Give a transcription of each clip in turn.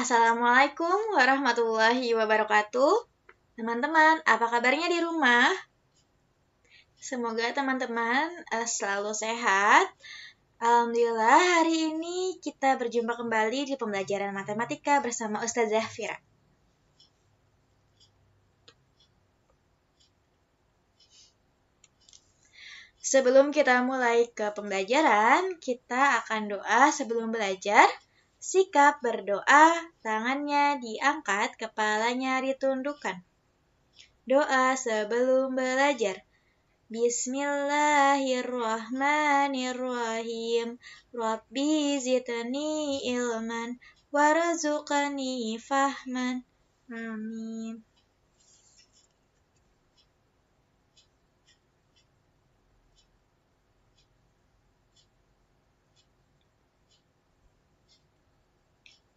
Assalamualaikum warahmatullahi wabarakatuh. Teman-teman, apa kabarnya di rumah? Semoga teman-teman eh, selalu sehat. Alhamdulillah, hari ini kita berjumpa kembali di pembelajaran matematika bersama Ustazah Fira. Sebelum kita mulai ke pembelajaran, kita akan doa sebelum belajar. Sikap berdoa, tangannya diangkat, kepalanya ditundukkan. Doa sebelum belajar. Bismillahirrahmanirrahim. Rabbi zidni ilman warzuqni fahman. Amin.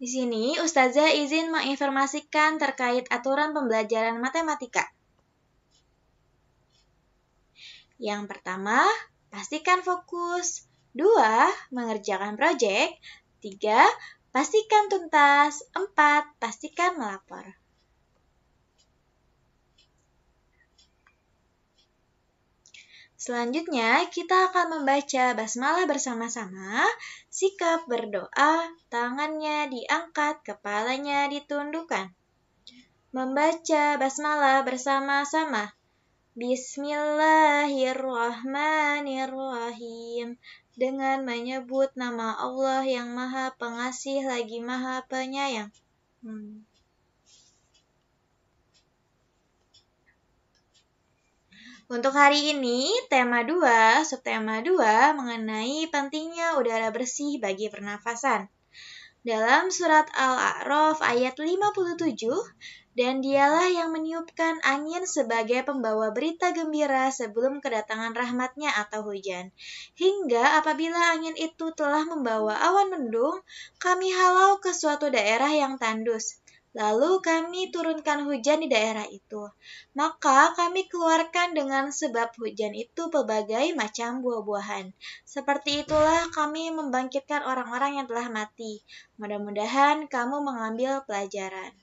Di sini, Ustazah izin menginformasikan terkait aturan pembelajaran matematika. Yang pertama, pastikan fokus. Dua, mengerjakan proyek. Tiga, pastikan tuntas. Empat, pastikan melapor. Selanjutnya, kita akan membaca basmalah bersama-sama. Sikap berdoa, tangannya diangkat, kepalanya ditundukkan. Membaca basmalah bersama-sama. Bismillahirrahmanirrahim. Dengan menyebut nama Allah yang Maha Pengasih lagi Maha Penyayang. Hmm. Untuk hari ini, tema 2, subtema 2 mengenai pentingnya udara bersih bagi pernafasan. Dalam surat Al-A'raf ayat 57, dan dialah yang meniupkan angin sebagai pembawa berita gembira sebelum kedatangan rahmatnya atau hujan. Hingga apabila angin itu telah membawa awan mendung, kami halau ke suatu daerah yang tandus. Lalu kami turunkan hujan di daerah itu. Maka kami keluarkan dengan sebab hujan itu berbagai macam buah-buahan. Seperti itulah kami membangkitkan orang-orang yang telah mati. Mudah-mudahan kamu mengambil pelajaran.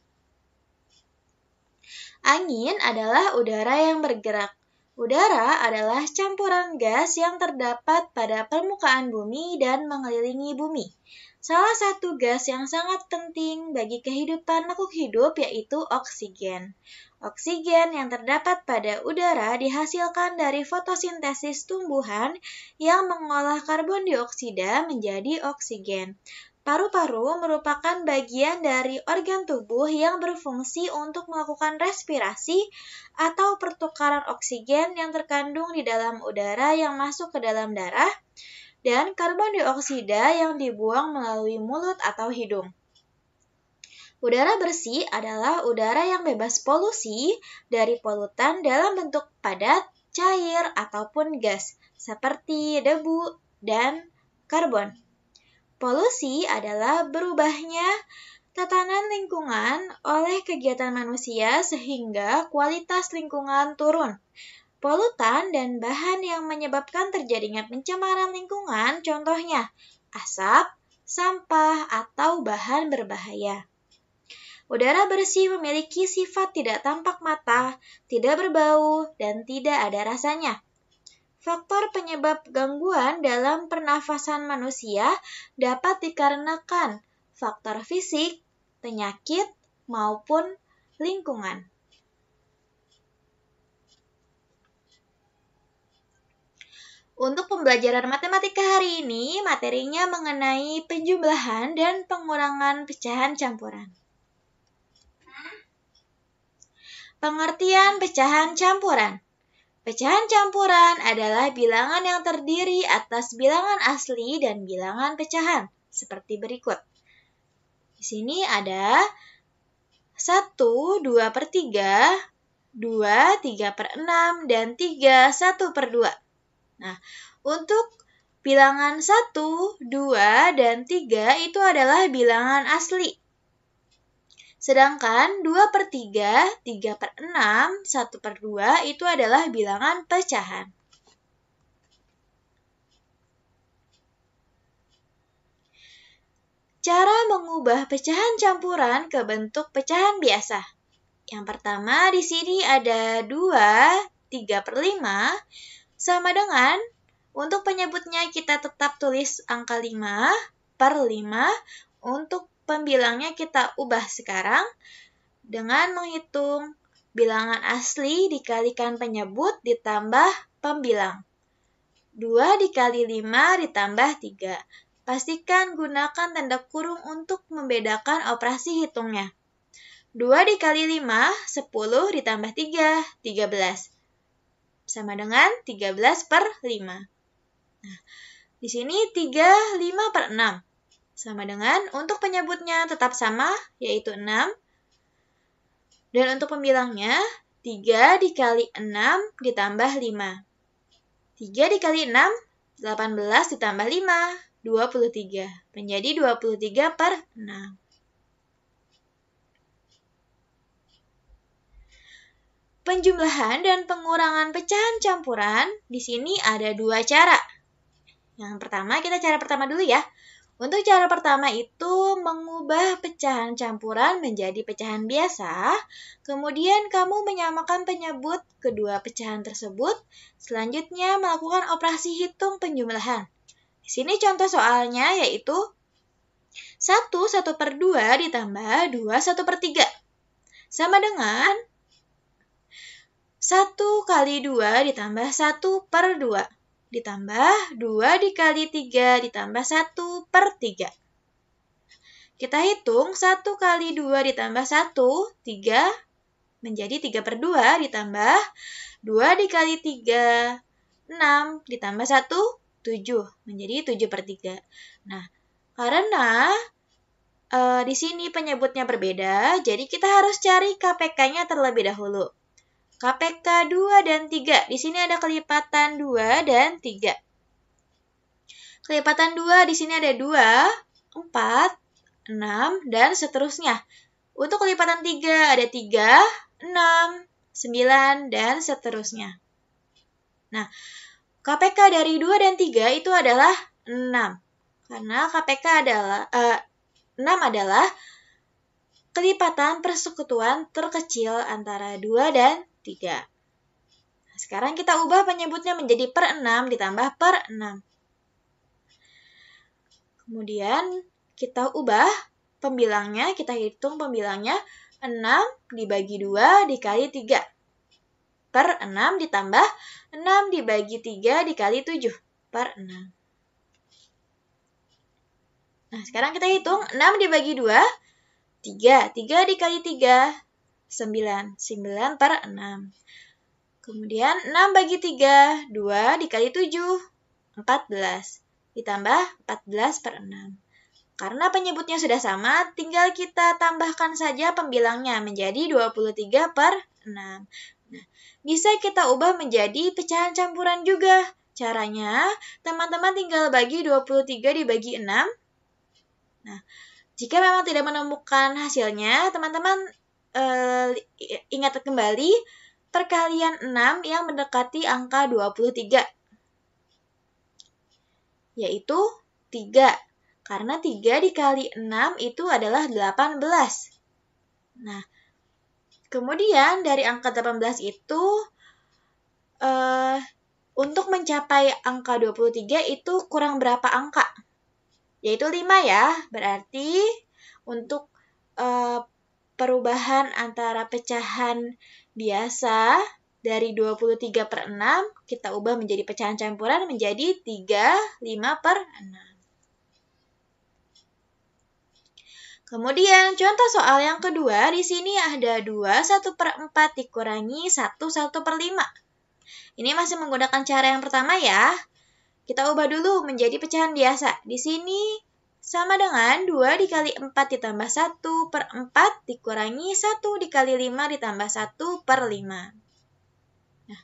Angin adalah udara yang bergerak. Udara adalah campuran gas yang terdapat pada permukaan bumi dan mengelilingi bumi. Salah satu gas yang sangat penting bagi kehidupan makhluk hidup yaitu oksigen. Oksigen yang terdapat pada udara dihasilkan dari fotosintesis tumbuhan yang mengolah karbon dioksida menjadi oksigen. Paru-paru merupakan bagian dari organ tubuh yang berfungsi untuk melakukan respirasi atau pertukaran oksigen yang terkandung di dalam udara yang masuk ke dalam darah dan karbon dioksida yang dibuang melalui mulut atau hidung. Udara bersih adalah udara yang bebas polusi dari polutan dalam bentuk padat, cair, ataupun gas, seperti debu dan karbon. Polusi adalah berubahnya tatanan lingkungan oleh kegiatan manusia sehingga kualitas lingkungan turun. Polutan dan bahan yang menyebabkan terjadinya pencemaran lingkungan contohnya asap, sampah, atau bahan berbahaya. Udara bersih memiliki sifat tidak tampak mata, tidak berbau, dan tidak ada rasanya. Faktor penyebab gangguan dalam pernafasan manusia dapat dikarenakan faktor fisik, penyakit, maupun lingkungan. Untuk pembelajaran matematika hari ini, materinya mengenai penjumlahan dan pengurangan pecahan campuran. Pengertian pecahan campuran. Pecahan campuran adalah bilangan yang terdiri atas bilangan asli dan bilangan pecahan, seperti berikut. Di sini ada 1, 2 per 3, 2, 3 per 6, dan 3, 1 per 2. Nah, untuk bilangan 1, 2, dan 3 itu adalah bilangan asli. Sedangkan 2 per 3, 3 per 6, 1 per 2 itu adalah bilangan pecahan. Cara mengubah pecahan campuran ke bentuk pecahan biasa. Yang pertama, di sini ada 2, 3 per 5, sama dengan untuk penyebutnya kita tetap tulis angka 5 per 5, untuk pembilangnya kita ubah sekarang dengan menghitung bilangan asli dikalikan penyebut ditambah pembilang. 2 dikali 5 ditambah 3. Pastikan gunakan tanda kurung untuk membedakan operasi hitungnya. 2 dikali 5, 10 ditambah 3, 13. Sama dengan 13 per 5. Nah, di sini 3, 5 per 6. Sama dengan untuk penyebutnya tetap sama, yaitu 6. Dan untuk pembilangnya, 3 dikali 6 ditambah 5. 3 dikali 6, 18 ditambah 5, 23. Menjadi 23 per 6. Penjumlahan dan pengurangan pecahan campuran di sini ada dua cara. Yang pertama, kita cara pertama dulu ya. Untuk cara pertama itu mengubah pecahan campuran menjadi pecahan biasa, kemudian kamu menyamakan penyebut kedua pecahan tersebut, selanjutnya melakukan operasi hitung penjumlahan. Di sini contoh soalnya yaitu 1 1 per 2 ditambah 2 1 per 3. Sama dengan 1 kali 2 ditambah 1 per 2 ditambah 2 dikali 3 ditambah 1 per 3. Kita hitung 1 kali 2 ditambah 1, 3 menjadi 3 per 2 ditambah 2 dikali 3, 6 ditambah 1, 7 menjadi 7 per 3. Nah, karena e, di sini penyebutnya berbeda, jadi kita harus cari KPK-nya terlebih dahulu. KPK 2 dan 3. Di sini ada kelipatan 2 dan 3. Kelipatan 2 di sini ada 2, 4, 6, dan seterusnya. Untuk kelipatan 3 ada 3, 6, 9, dan seterusnya. Nah, KPK dari 2 dan 3 itu adalah 6. Karena KPK adalah eh, 6 adalah kelipatan persekutuan terkecil antara 2 dan 3. Nah, sekarang kita ubah penyebutnya menjadi per 6 ditambah per 6. Kemudian kita ubah pembilangnya, kita hitung pembilangnya 6 dibagi 2 dikali 3. Per 6 ditambah 6 dibagi 3 dikali 7 per 6. Nah, sekarang kita hitung 6 dibagi 2, 3. 3 dikali 3, 9. 9 per 6. Kemudian 6 bagi 3, 2 dikali 7, 14. Ditambah 14 per 6. Karena penyebutnya sudah sama, tinggal kita tambahkan saja pembilangnya menjadi 23 per 6. Nah, bisa kita ubah menjadi pecahan campuran juga. Caranya, teman-teman tinggal bagi 23 dibagi 6. Nah, jika memang tidak menemukan hasilnya, teman-teman uh, ingat kembali perkalian 6 yang mendekati angka 23 yaitu 3 karena 3 dikali 6 itu adalah 18 nah kemudian dari angka 18 itu uh, untuk mencapai angka 23 itu kurang berapa angka? Yaitu 5 ya. Berarti untuk uh, perubahan antara pecahan biasa dari 23 per 6 kita ubah menjadi pecahan campuran menjadi 35 per 6. Kemudian contoh soal yang kedua, di sini ada 2, 1 per 4 dikurangi 1, 1 per 5. Ini masih menggunakan cara yang pertama ya. Kita ubah dulu menjadi pecahan biasa. Di sini sama dengan 2 dikali 4 ditambah 1 per 4 dikurangi 1 dikali 5 ditambah 1 per 5. Nah,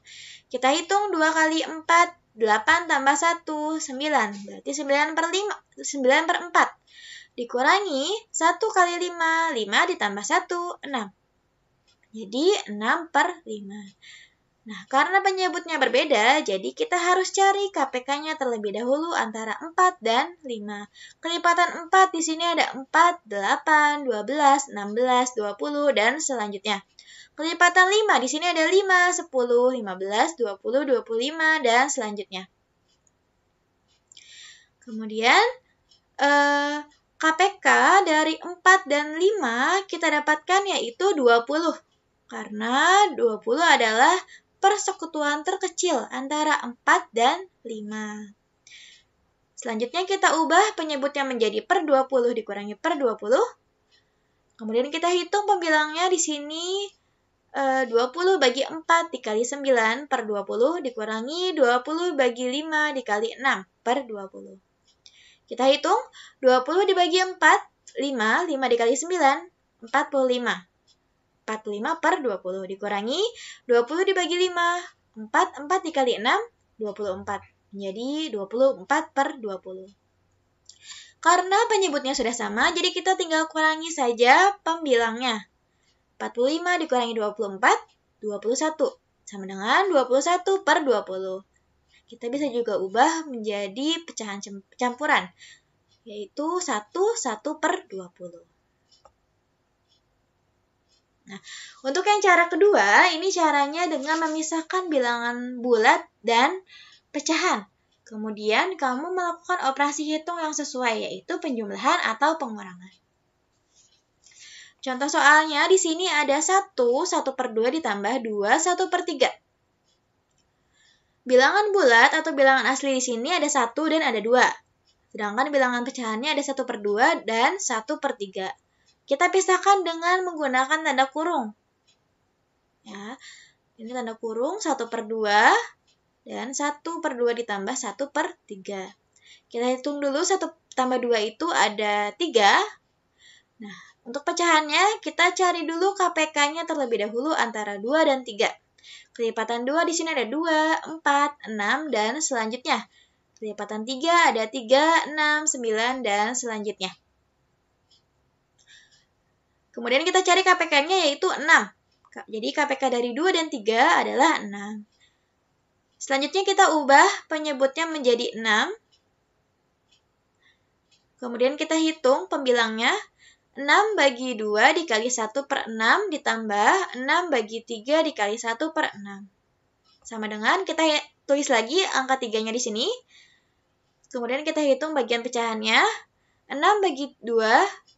kita hitung 2 kali 4, 8 tambah 1, 9. Berarti 9 per, 5, 9 per 4. Dikurangi 1 kali 5, 5 ditambah 1, 6. Jadi 6 per 5. Nah, karena penyebutnya berbeda, jadi kita harus cari KPK-nya terlebih dahulu antara 4 dan 5. Kelipatan 4 di sini ada 4, 8, 12, 16, 20, dan selanjutnya. Kelipatan 5 di sini ada 5, 10, 15, 20, 25, dan selanjutnya. Kemudian, eh, KPK dari 4 dan 5 kita dapatkan yaitu 20. Karena 20 adalah persekutuan terkecil antara 4 dan 5. Selanjutnya kita ubah penyebutnya menjadi per 20 dikurangi per 20. Kemudian kita hitung pembilangnya di sini 20 eh, bagi 4 dikali 9 per 20 dikurangi 20 bagi 5 dikali 6 per 20. Kita hitung 20 dibagi 4, 5, 5 dikali 9, 45. 45 per 20 dikurangi 20 dibagi 5. 4, 4 dikali 6, 24. Menjadi 24 per 20. Karena penyebutnya sudah sama, jadi kita tinggal kurangi saja pembilangnya. 45 dikurangi 24, 21. Sama dengan 21 per 20. Kita bisa juga ubah menjadi pecahan campuran, yaitu 1, 1 per 20. Nah, untuk yang cara kedua, ini caranya dengan memisahkan bilangan bulat dan pecahan. Kemudian kamu melakukan operasi hitung yang sesuai yaitu penjumlahan atau pengurangan. Contoh soalnya di sini ada 1, 1 per 2 ditambah 2, 1 per 3. Bilangan bulat atau bilangan asli di sini ada 1 dan ada 2. Sedangkan bilangan pecahannya ada 1 per 2 dan 1 per 3. Kita pisahkan dengan menggunakan tanda kurung. Ya, ini tanda kurung 1 per 2 dan 1 per 2 ditambah 1 per 3. Kita hitung dulu 1 tambah 2 itu ada 3. Nah, untuk pecahannya kita cari dulu KPK-nya terlebih dahulu antara 2 dan 3. Kelipatan 2 di sini ada 2, 4, 6, dan selanjutnya. Kelipatan 3 ada 3, 6, 9, dan selanjutnya. Kemudian kita cari KPK-nya yaitu 6. Jadi KPK dari 2 dan 3 adalah 6. Selanjutnya kita ubah penyebutnya menjadi 6. Kemudian kita hitung pembilangnya. 6 bagi 2 dikali 1 per 6 ditambah 6 bagi 3 dikali 1 per 6. Sama dengan kita tulis lagi angka 3-nya di sini. Kemudian kita hitung bagian pecahannya. 6 bagi 2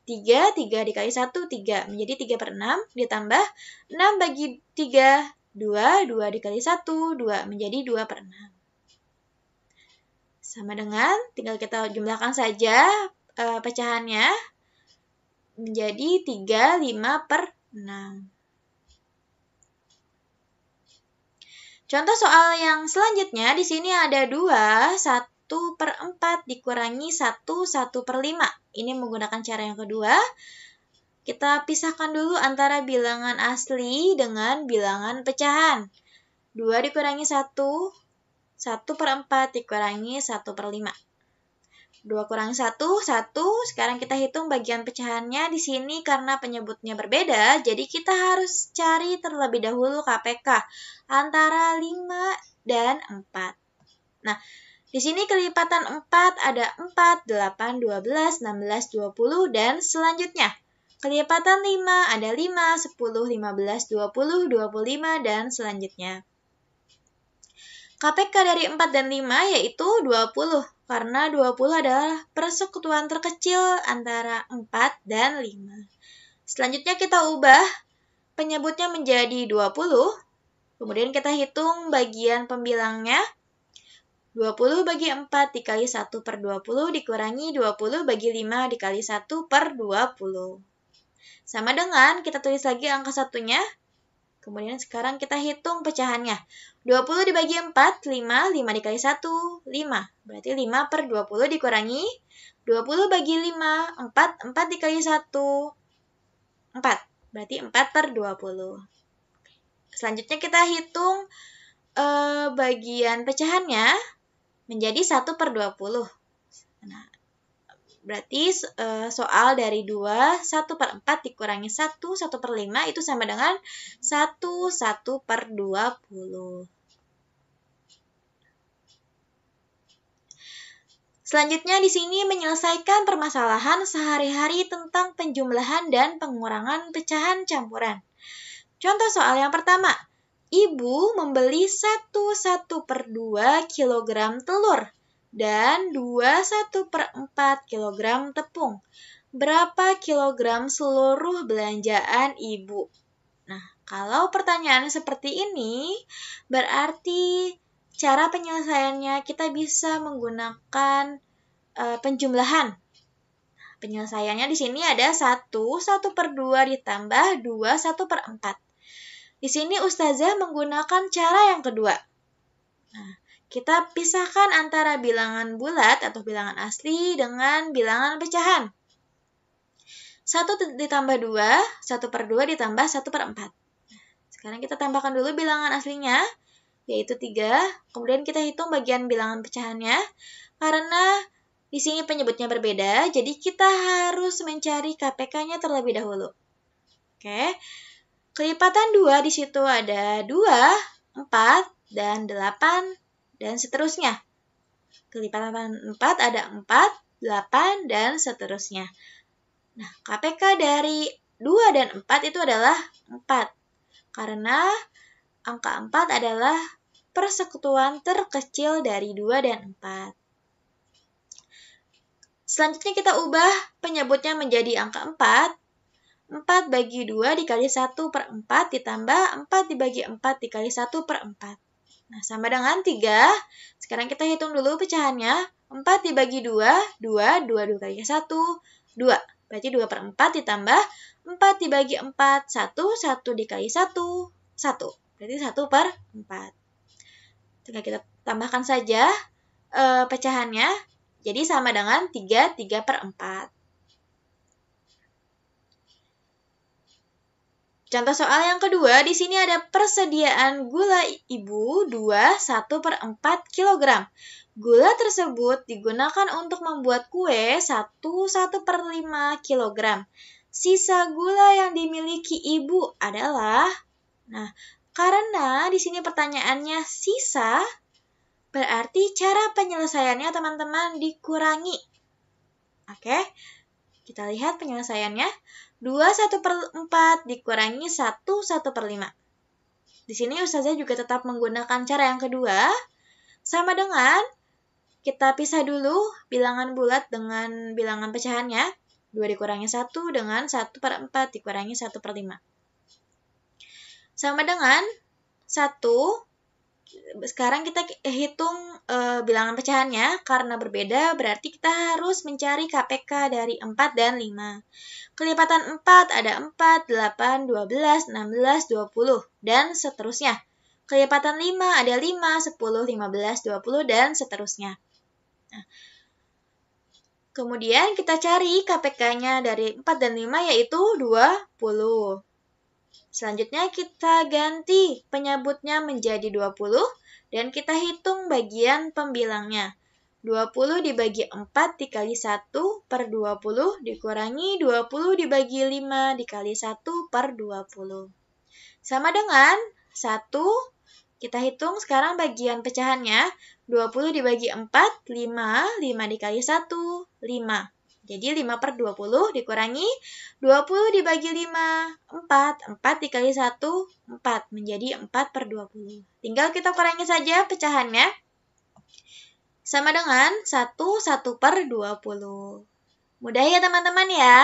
3, 3 dikali 1, 3. Menjadi 3 per 6, ditambah 6 bagi 3, 2, 2 dikali 1, 2. Menjadi 2 per 6. Sama dengan, tinggal kita jumlahkan saja e, pecahannya. Menjadi 3, 5 per 6. Contoh soal yang selanjutnya, di sini ada 2, 1 per 4 dikurangi 1, 1 per 5 ini menggunakan cara yang kedua. Kita pisahkan dulu antara bilangan asli dengan bilangan pecahan. 2 dikurangi 1, 1 per 4 dikurangi 1 per 5. 2 kurang 1, 1. Sekarang kita hitung bagian pecahannya. Di sini karena penyebutnya berbeda, jadi kita harus cari terlebih dahulu KPK antara 5 dan 4. Nah, di sini kelipatan 4 ada 4, 8, 12, 16, 20, dan selanjutnya. Kelipatan 5 ada 5, 10, 15, 20, 25, dan selanjutnya. KPK dari 4 dan 5 yaitu 20, karena 20 adalah persekutuan terkecil antara 4 dan 5. Selanjutnya kita ubah penyebutnya menjadi 20, kemudian kita hitung bagian pembilangnya, 20 bagi 4 dikali 1 per 20 dikurangi 20 bagi 5 dikali 1 per 20. Sama dengan kita tulis lagi angka satunya. Kemudian sekarang kita hitung pecahannya. 20 dibagi 4, 5, 5 dikali 1, 5. Berarti 5 per 20 dikurangi 20 bagi 5, 4, 4 dikali 1, 4. Berarti 4 per 20. Selanjutnya kita hitung eh, bagian pecahannya menjadi 1 per 20. Nah, berarti eh, soal dari 2, 1 per 4 dikurangi 1, 1 per 5 itu sama dengan 1, 1 per 20. Selanjutnya di sini menyelesaikan permasalahan sehari-hari tentang penjumlahan dan pengurangan pecahan campuran. Contoh soal yang pertama, Ibu membeli 1 1 per 2 kg telur dan 2 1 per 4 kg tepung. Berapa kilogram seluruh belanjaan ibu? Nah, kalau pertanyaan seperti ini, berarti cara penyelesaiannya kita bisa menggunakan e, penjumlahan. Penyelesaiannya di sini ada 1, 1 per 2 ditambah 2, 1 per 4. Di sini ustazah menggunakan cara yang kedua. Nah, kita pisahkan antara bilangan bulat atau bilangan asli dengan bilangan pecahan. 1 ditambah 2, 1 per 2 ditambah 1 per 4. Sekarang kita tambahkan dulu bilangan aslinya, yaitu 3. Kemudian kita hitung bagian bilangan pecahannya. Karena di sini penyebutnya berbeda, jadi kita harus mencari KPK-nya terlebih dahulu. Oke, Kelipatan dua di situ ada dua, empat, dan delapan, dan seterusnya. Kelipatan empat ada empat, delapan, dan seterusnya. Nah, KPK dari dua dan empat itu adalah empat, Karena angka empat adalah persekutuan terkecil dari dua dan empat. Selanjutnya kita ubah penyebutnya menjadi angka empat. 4 bagi 2 dikali 1 per 4 ditambah 4 dibagi 4 dikali 1 per 4. Nah, sama dengan 3. Sekarang kita hitung dulu pecahannya. 4 dibagi 2, 2, 2, 2 kali 1, 2. Berarti 2 per 4 ditambah 4 dibagi 4, 1, 1 dikali 1, 1. Berarti 1 per 4. Tinggal kita tambahkan saja e, pecahannya. Jadi sama dengan 3, 3 per 4. Contoh soal yang kedua, di sini ada persediaan gula ibu 2 1 per 4 kg. Gula tersebut digunakan untuk membuat kue 1 1 per 5 kg. Sisa gula yang dimiliki ibu adalah, nah karena di sini pertanyaannya sisa, berarti cara penyelesaiannya teman-teman dikurangi. Oke, kita lihat penyelesaiannya. 2 1 per 4 dikurangi 1 1 per 5. Di sini Ustazah juga tetap menggunakan cara yang kedua, sama dengan kita pisah dulu bilangan bulat dengan bilangan pecahannya. 2 dikurangi 1 dengan 1 per 4 dikurangi 1 per 5. Sama dengan 1 sekarang kita hitung e, bilangan pecahannya karena berbeda berarti kita harus mencari KPK dari 4 dan 5. Kelipatan 4 ada 4, 8, 12, 16, 20 dan seterusnya. Kelipatan 5 ada 5, 10, 15, 20 dan seterusnya. Nah, kemudian kita cari KPK-nya dari 4 dan 5 yaitu 20. Selanjutnya kita ganti penyebutnya menjadi 20 dan kita hitung bagian pembilangnya. 20 dibagi 4 dikali 1 per 20 dikurangi 20 dibagi 5 dikali 1 per 20. Sama dengan 1, kita hitung sekarang bagian pecahannya. 20 dibagi 4, 5, 5 dikali 1, 5. Jadi 5 per 20 dikurangi 20 dibagi 5, 4. 4 dikali 1, 4. Menjadi 4 per 20. Tinggal kita kurangi saja pecahannya. Sama dengan 1, 1 per 20. Mudah ya teman-teman ya.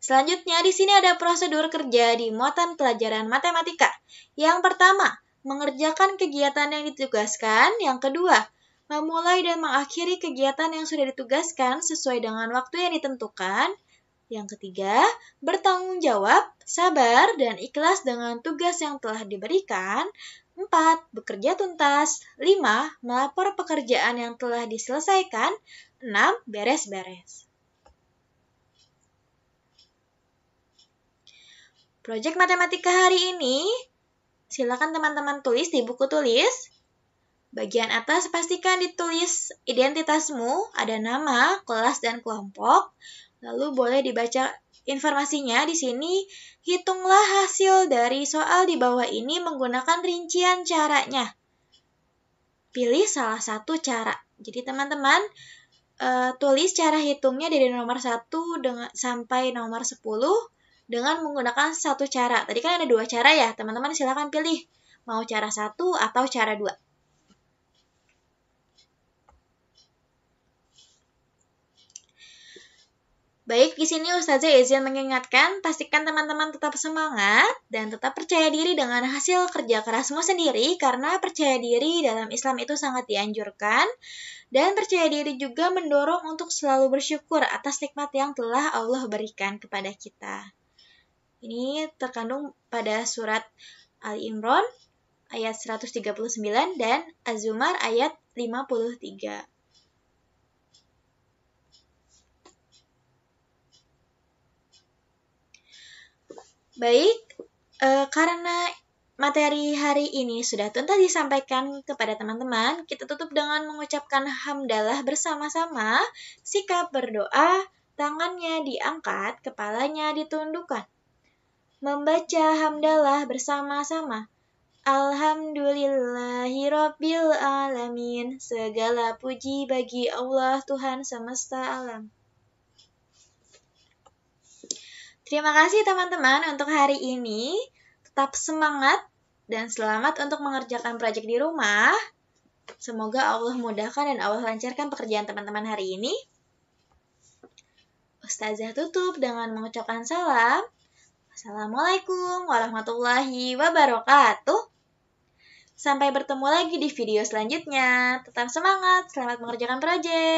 Selanjutnya, di sini ada prosedur kerja di muatan pelajaran matematika. Yang pertama, mengerjakan kegiatan yang ditugaskan. Yang kedua, memulai nah, dan mengakhiri kegiatan yang sudah ditugaskan sesuai dengan waktu yang ditentukan. Yang ketiga, bertanggung jawab, sabar, dan ikhlas dengan tugas yang telah diberikan. Empat, Bekerja tuntas. Lima, Melapor pekerjaan yang telah diselesaikan. Enam, Beres-beres. Proyek matematika hari ini, silakan teman-teman tulis di buku tulis Bagian atas pastikan ditulis identitasmu, ada nama, kelas, dan kelompok. Lalu boleh dibaca informasinya di sini. Hitunglah hasil dari soal di bawah ini menggunakan rincian caranya. Pilih salah satu cara. Jadi teman-teman, uh, tulis cara hitungnya dari nomor 1 dengan, sampai nomor 10 dengan menggunakan satu cara. Tadi kan ada dua cara ya, teman-teman silahkan pilih. Mau cara satu atau cara dua. Baik, di sini Ustazah izin mengingatkan, pastikan teman-teman tetap semangat dan tetap percaya diri dengan hasil kerja kerasmu sendiri karena percaya diri dalam Islam itu sangat dianjurkan dan percaya diri juga mendorong untuk selalu bersyukur atas nikmat yang telah Allah berikan kepada kita. Ini terkandung pada surat Ali Imran ayat 139 dan Az-Zumar ayat 53. Baik, e, karena materi hari ini sudah tuntas disampaikan kepada teman-teman, kita tutup dengan mengucapkan hamdalah bersama-sama, sikap berdoa, tangannya diangkat, kepalanya ditundukkan. Membaca hamdalah bersama-sama. Alhamdulillahirrabbilalamin, Segala puji bagi Allah Tuhan semesta alam. Terima kasih teman-teman untuk hari ini. Tetap semangat dan selamat untuk mengerjakan proyek di rumah. Semoga Allah mudahkan dan Allah lancarkan pekerjaan teman-teman hari ini. Ustazah tutup dengan mengucapkan salam. Assalamualaikum warahmatullahi wabarakatuh. Sampai bertemu lagi di video selanjutnya. Tetap semangat, selamat mengerjakan proyek.